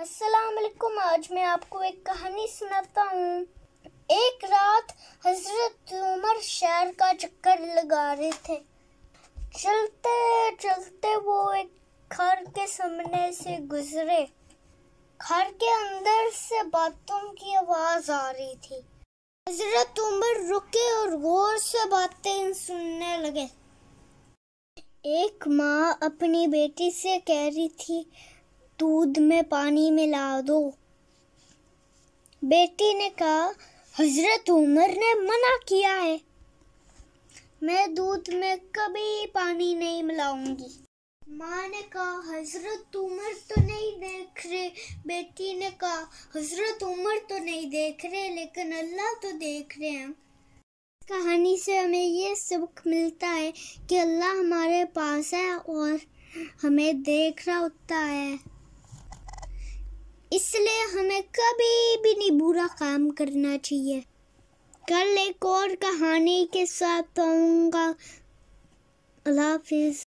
अस्सलाम आज मैं आपको एक कहानी सुनाता हूँ एक रात हजरत उमर शहर का चक्कर लगा रहे थे चलते चलते वो एक घर के सामने से गुजरे घर के अंदर से बातों की आवाज आ रही थी हजरत उमर रुके और गौर से बातें सुनने लगे एक माँ अपनी बेटी से कह रही थी दूध में पानी मिला दो बेटी ने कहा हजरत उमर ने मना किया है मैं दूध में कभी पानी नहीं मिलाऊंगी माँ ने कहा हजरत उमर तो नहीं देख रहे बेटी ने कहा हजरत उमर तो नहीं देख रहे लेकिन अल्लाह तो देख रहे हैं कहानी से हमें ये सबक मिलता है कि अल्लाह हमारे पास है और हमें देख रहा होता है इसलिए हमें कभी भी नहीं बुरा काम करना चाहिए कल एक और कहानी के साथ पाऊँगा अल्लाह हाफिज़